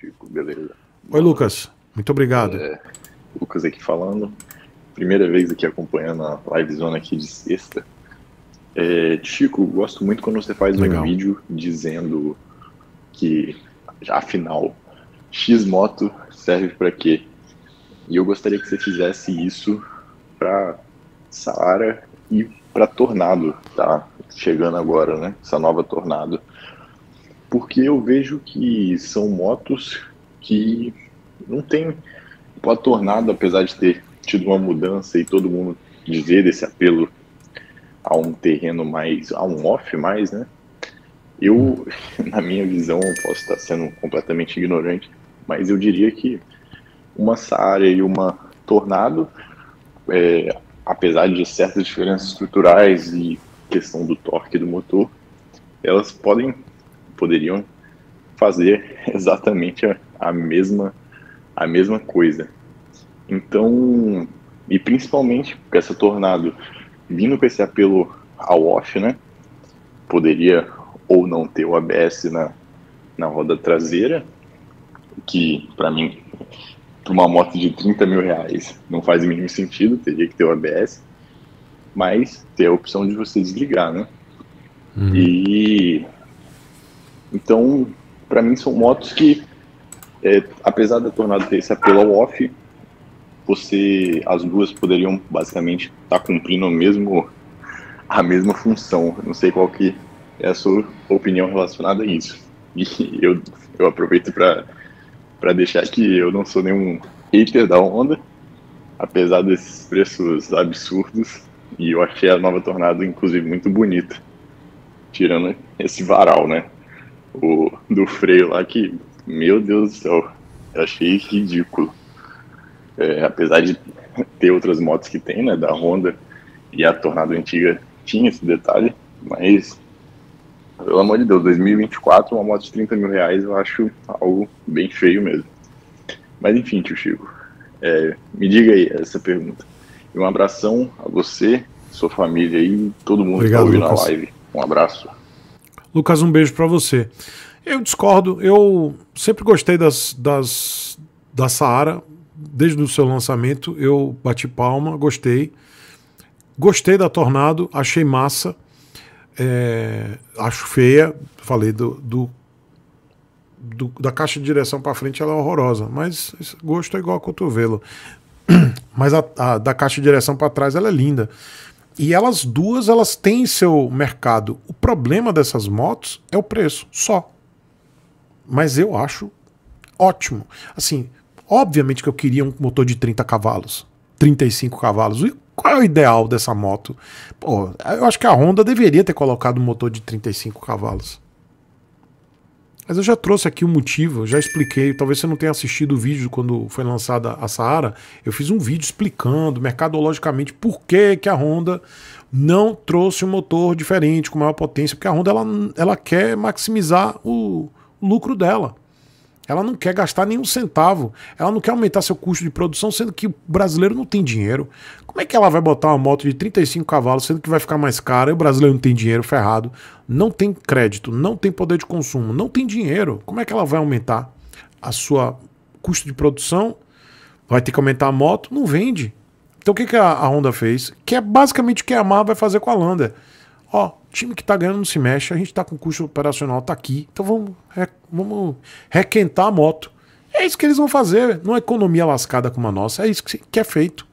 Chico, beleza. Oi, Lucas. Muito obrigado. É, Lucas aqui falando. Primeira vez aqui acompanhando a live zona aqui de sexta. É, Chico, gosto muito quando você faz Legal. um vídeo dizendo que, afinal, X moto serve para quê? E eu gostaria que você fizesse isso para Saara e para Tornado, tá? Chegando agora, né? Essa nova Tornado porque eu vejo que são motos que não tem o Tornado, apesar de ter tido uma mudança e todo mundo dizer desse apelo a um terreno mais, a um off mais, né? Eu, na minha visão, posso estar sendo completamente ignorante, mas eu diria que uma Saara e uma Tornado, é, apesar de certas diferenças estruturais e questão do torque do motor, elas podem poderiam fazer exatamente a, a mesma a mesma coisa. Então, e principalmente essa tornado vindo com esse apelo ao off, né? Poderia ou não ter o ABS na, na roda traseira, que para mim, para uma moto de 30 mil reais, não faz o mínimo sentido, teria que ter o ABS, mas ter a opção de você desligar, né? Uhum. E então, para mim, são motos que, é, apesar da Tornado ter esse apelo ao off, você, as duas poderiam basicamente estar tá cumprindo a, mesmo, a mesma função. Não sei qual que é a sua opinião relacionada a isso. E eu, eu aproveito para deixar que eu não sou nenhum hater da Honda, apesar desses preços absurdos. E eu achei a nova Tornado, inclusive, muito bonita, tirando esse varal, né? o, do freio lá que, meu Deus do céu, eu achei ridículo. É, apesar de ter outras motos que tem, né, da Honda e a Tornado Antiga tinha esse detalhe, mas, pelo amor de Deus, 2024, uma moto de 30 mil reais eu acho algo bem feio mesmo. Mas enfim, tio Chico, é, me diga aí essa pergunta. E um abração a você, sua família e todo mundo tá Obrigado, que está ouvindo Lucas. a live. Um abraço. Lucas, um beijo para você. Eu discordo, eu sempre gostei das, das, da Saara, desde o seu lançamento, eu bati palma, gostei. Gostei da Tornado, achei massa, é, acho feia, falei do, do, do, da caixa de direção para frente ela é horrorosa, mas gosto é igual a cotovelo. Mas a, a da caixa de direção para trás ela é linda. E elas duas, elas têm seu mercado. O problema dessas motos é o preço, só. Mas eu acho ótimo. Assim, obviamente que eu queria um motor de 30 cavalos, 35 cavalos. E qual é o ideal dessa moto? Pô, eu acho que a Honda deveria ter colocado um motor de 35 cavalos. Mas eu já trouxe aqui o um motivo, já expliquei. Talvez você não tenha assistido o vídeo quando foi lançada a Saara. Eu fiz um vídeo explicando mercadologicamente por que, que a Honda não trouxe um motor diferente, com maior potência, porque a Honda ela, ela quer maximizar o lucro dela. Ela não quer gastar nenhum centavo. Ela não quer aumentar seu custo de produção, sendo que o brasileiro não tem dinheiro. Como é que ela vai botar uma moto de 35 cavalos, sendo que vai ficar mais cara e o brasileiro não tem dinheiro, ferrado? Não tem crédito, não tem poder de consumo, não tem dinheiro. Como é que ela vai aumentar a sua custo de produção? Vai ter que aumentar a moto? Não vende. Então o que, a Honda fez? Que é basicamente o que a é Yamaha vai fazer com a Landa ó, time que tá ganhando não se mexe, a gente tá com custo operacional, tá aqui, então vamos, re, vamos requentar a moto. É isso que eles vão fazer, não é economia lascada como a nossa, é isso que, que é feito.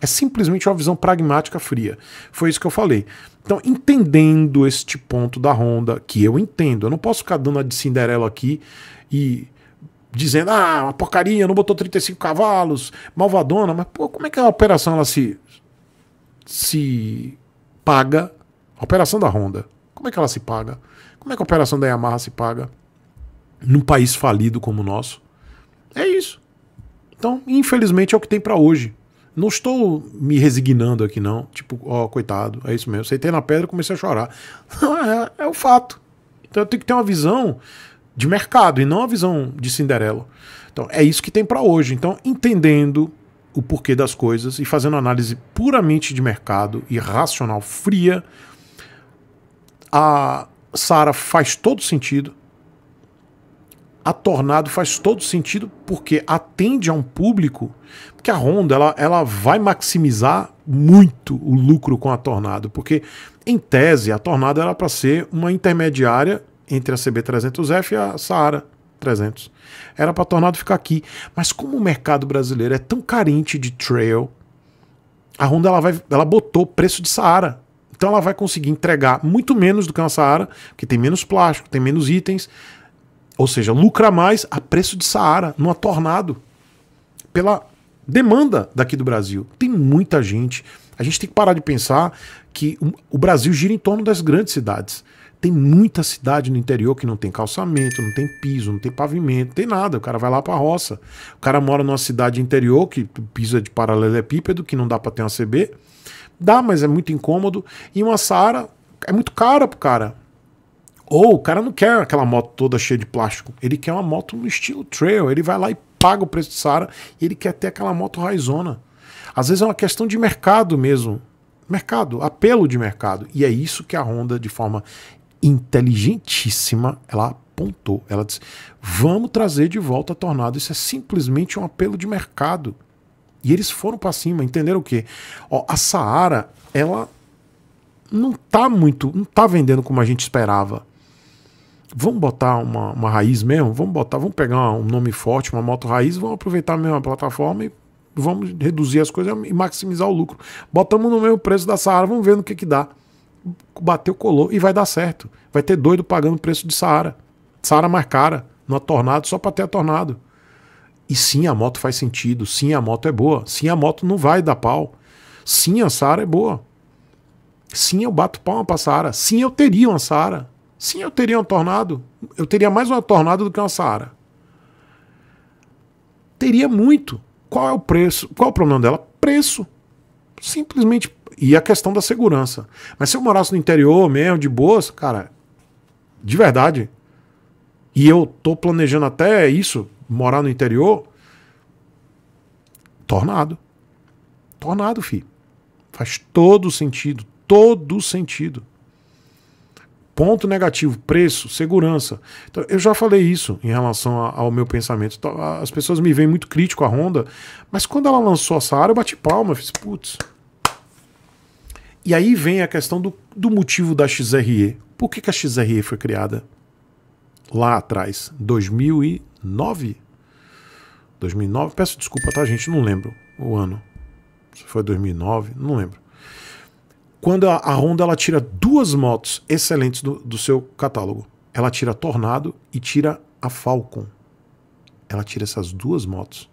É simplesmente uma visão pragmática fria. Foi isso que eu falei. Então, entendendo este ponto da Honda, que eu entendo, eu não posso ficar dando a de Cinderela aqui e dizendo, ah, uma porcaria, não botou 35 cavalos, malvadona, mas pô, como é que a operação ela se, se paga a operação da Honda, como é que ela se paga? Como é que a operação da Yamaha se paga? Num país falido como o nosso? É isso. Então, infelizmente, é o que tem para hoje. Não estou me resignando aqui, não. Tipo, ó, oh, coitado, é isso mesmo. Sentei na pedra e comecei a chorar. é, é o fato. Então eu tenho que ter uma visão de mercado e não uma visão de Cinderela. Então é isso que tem para hoje. Então, entendendo o porquê das coisas e fazendo análise puramente de mercado e racional, fria, a Sara faz todo sentido. A Tornado faz todo sentido porque atende a um público, porque a Honda ela, ela vai maximizar muito o lucro com a Tornado, porque em tese a Tornado era para ser uma intermediária entre a CB300F e a Saara 300. Era para a Tornado ficar aqui, mas como o mercado brasileiro é tão carente de trail, a Honda ela vai, ela botou preço de Saara então ela vai conseguir entregar muito menos do que a Saara, porque tem menos plástico, tem menos itens, ou seja, lucra mais a preço de Saara, numa tornado, pela demanda daqui do Brasil. Tem muita gente. A gente tem que parar de pensar que o Brasil gira em torno das grandes cidades. Tem muita cidade no interior que não tem calçamento, não tem piso, não tem pavimento, não tem nada. O cara vai lá para a roça. O cara mora numa cidade interior que pisa de paralelepípedo, que não dá para ter uma CB. Dá, mas é muito incômodo. E uma Saara é muito cara pro cara. Ou o cara não quer aquela moto toda cheia de plástico. Ele quer uma moto no estilo trail. Ele vai lá e paga o preço de Saara e ele quer ter aquela moto raizona. Às vezes é uma questão de mercado mesmo. Mercado, apelo de mercado. E é isso que a Honda, de forma inteligentíssima, ela apontou. Ela disse: vamos trazer de volta a Tornado. Isso é simplesmente um apelo de mercado. E eles foram para cima, entenderam o quê? Ó, a Saara, ela não tá muito, não tá vendendo como a gente esperava. Vamos botar uma, uma raiz mesmo? Vamos botar, vamos pegar um nome forte, uma moto raiz, vamos aproveitar mesmo a plataforma e vamos reduzir as coisas e maximizar o lucro. Botamos no mesmo preço da Saara, vamos ver no que que dá. Bateu, colou e vai dar certo. Vai ter doido pagando o preço de Saara. Saara mais cara, na Tornado, só para ter a Tornado. E sim, a moto faz sentido, sim, a moto é boa, sim, a moto não vai dar pau, sim, a Sara é boa, sim, eu bato palma pra Sara, sim, eu teria uma Sara, sim, eu teria um Tornado, eu teria mais uma Tornado do que uma Sara. Teria muito. Qual é o preço? Qual é o problema dela? Preço. Simplesmente. E a questão da segurança. Mas se eu morasse no interior mesmo, de boas, cara, de verdade, e eu tô planejando até isso, morar no interior, tornado. Tornado, filho. Faz todo sentido, todo sentido. Ponto negativo, preço, segurança. Então, eu já falei isso em relação a, ao meu pensamento. Então, as pessoas me veem muito crítico à Honda, mas quando ela lançou a Saara, eu bati palma, eu fiz, putz. E aí vem a questão do, do motivo da XRE. Por que, que a XRE foi criada? Lá atrás, 2000 e 2009? 2009? Peço desculpa, tá, gente? Não lembro o ano. Se foi 2009, não lembro. Quando a, a Honda ela tira duas motos excelentes do, do seu catálogo. Ela tira a Tornado e tira a Falcon. Ela tira essas duas motos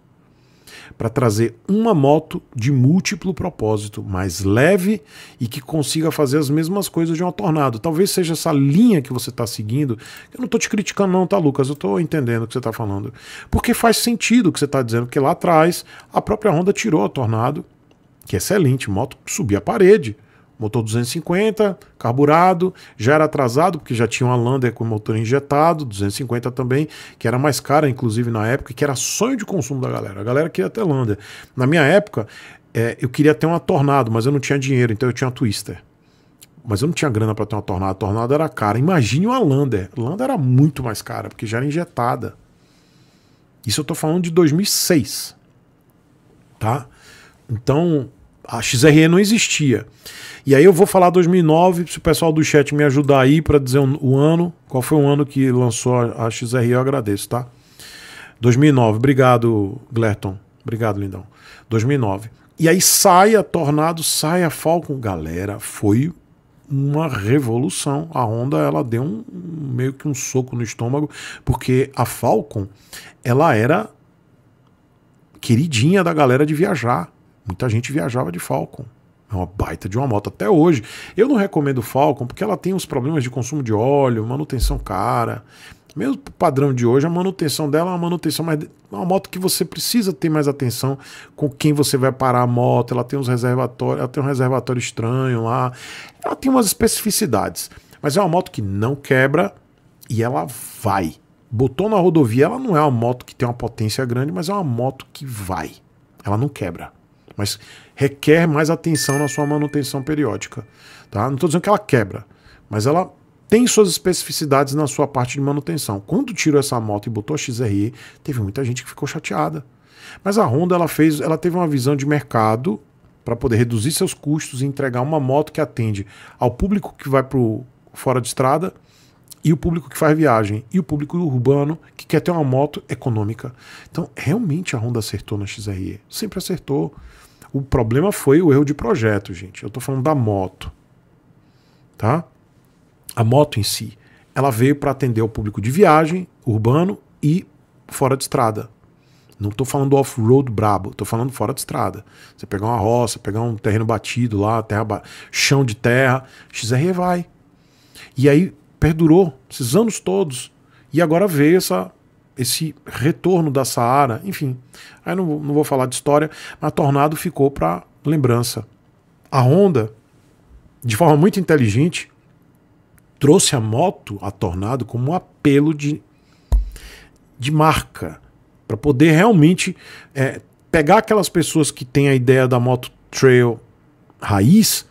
para trazer uma moto de múltiplo propósito, mais leve e que consiga fazer as mesmas coisas de uma Tornado. Talvez seja essa linha que você está seguindo. Eu não estou te criticando, não, tá, Lucas? Eu estou entendendo o que você está falando. Porque faz sentido o que você está dizendo, porque lá atrás a própria Honda tirou a Tornado, que é excelente, moto subir a parede, Motor 250, carburado, já era atrasado, porque já tinha uma Lander com motor injetado, 250 também, que era mais cara, inclusive, na época, que era sonho de consumo da galera. A galera queria ter Lander. Na minha época, é, eu queria ter uma Tornado, mas eu não tinha dinheiro, então eu tinha uma Twister mas eu não tinha grana para ter uma tornado. A Tornado era cara. Imagine uma Lander. Lander era muito mais cara, porque já era injetada. Isso eu tô falando de 2006. Tá? Então, a XRE não existia. E aí eu vou falar 2009, se o pessoal do chat me ajudar aí para dizer o um, um ano, qual foi o ano que lançou a XRE, eu agradeço, tá? 2009, obrigado, Glerton. Obrigado, lindão. 2009. E aí sai a Tornado, sai a Falcon. Galera, foi uma revolução. A Honda, ela deu um, meio que um soco no estômago, porque a Falcon, ela era queridinha da galera de viajar. Muita gente viajava de Falcon. É uma baita de uma moto até hoje. Eu não recomendo Falcon porque ela tem uns problemas de consumo de óleo, manutenção cara. Mesmo padrão de hoje, a manutenção dela é uma manutenção mais. É uma moto que você precisa ter mais atenção com quem você vai parar a moto. Ela tem uns reservatórios, ela tem um reservatório estranho lá. Ela tem umas especificidades. Mas é uma moto que não quebra e ela vai. Botou na rodovia, ela não é uma moto que tem uma potência grande, mas é uma moto que vai. Ela não quebra mas requer mais atenção na sua manutenção periódica. Tá? Não estou dizendo que ela quebra, mas ela tem suas especificidades na sua parte de manutenção. Quando tirou essa moto e botou a XRE, teve muita gente que ficou chateada. Mas a Honda ela fez, ela teve uma visão de mercado para poder reduzir seus custos e entregar uma moto que atende ao público que vai para fora de estrada e o público que faz viagem e o público urbano que quer ter uma moto econômica. Então, realmente a Honda acertou na XRE, sempre acertou. O problema foi o erro de projeto, gente. Eu estou falando da moto. Tá? A moto em si, ela veio para atender o público de viagem, urbano e fora de estrada. Não estou falando off-road brabo, estou falando fora de estrada. Você pegar uma roça, pegar um terreno batido lá, terra ba... chão de terra, XR vai. E aí perdurou esses anos todos. E agora veio essa esse retorno da Saara, enfim, aí não, não vou falar de história, mas Tornado ficou para lembrança. A Honda, de forma muito inteligente, trouxe a moto, a Tornado, como um apelo de, de marca, para poder realmente é, pegar aquelas pessoas que têm a ideia da moto trail raiz,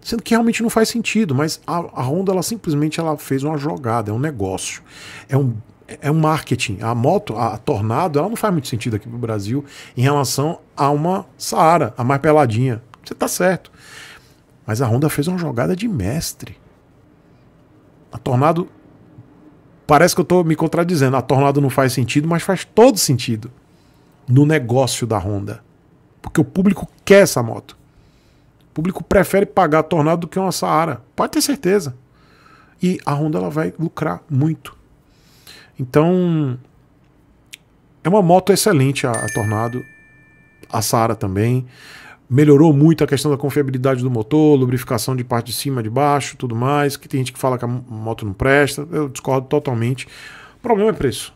sendo que realmente não faz sentido, mas a, a Honda ela simplesmente ela fez uma jogada, é um negócio, é um é, é um marketing. A moto, a Tornado, ela não faz muito sentido aqui o Brasil em relação a uma Saara, a mais peladinha. Você está certo. Mas a Honda fez uma jogada de mestre. A Tornado. Parece que eu estou me contradizendo. A Tornado não faz sentido, mas faz todo sentido no negócio da Honda. Porque o público quer essa moto. O público prefere pagar a Tornado do que uma Saara. Pode ter certeza. E a Honda ela vai lucrar muito. Então, é uma moto excelente a, a Tornado, a Sara também. Melhorou muito a questão da confiabilidade do motor, lubrificação de parte de cima, de baixo, tudo mais. Que tem gente que fala que a moto não presta, eu discordo totalmente. O problema é preço.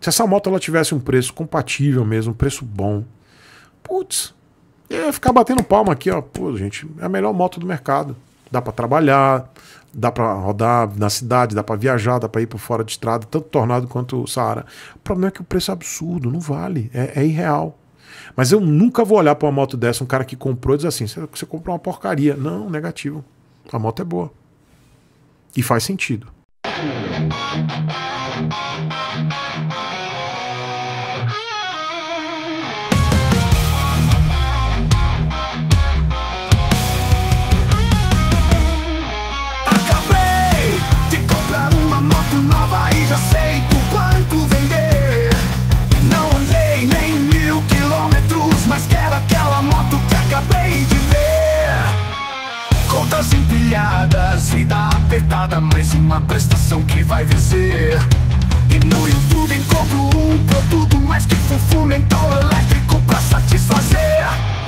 Se essa moto ela tivesse um preço compatível mesmo, um preço bom, putz, ia ficar batendo palma aqui, ó. Pô, gente, é a melhor moto do mercado. Dá para trabalhar, dá para rodar na cidade, dá para viajar, dá para ir por fora de estrada, tanto Tornado quanto Saara. O problema é que o preço é absurdo, não vale, é, é irreal. Mas eu nunca vou olhar para uma moto dessa, um cara que comprou e diz assim: você comprou uma porcaria. Não, negativo. A moto é boa. E faz sentido. nada mais uma prestação que vai vencer E no YouTube encontro um produto mais que fofo mental elétrico pra satisfazer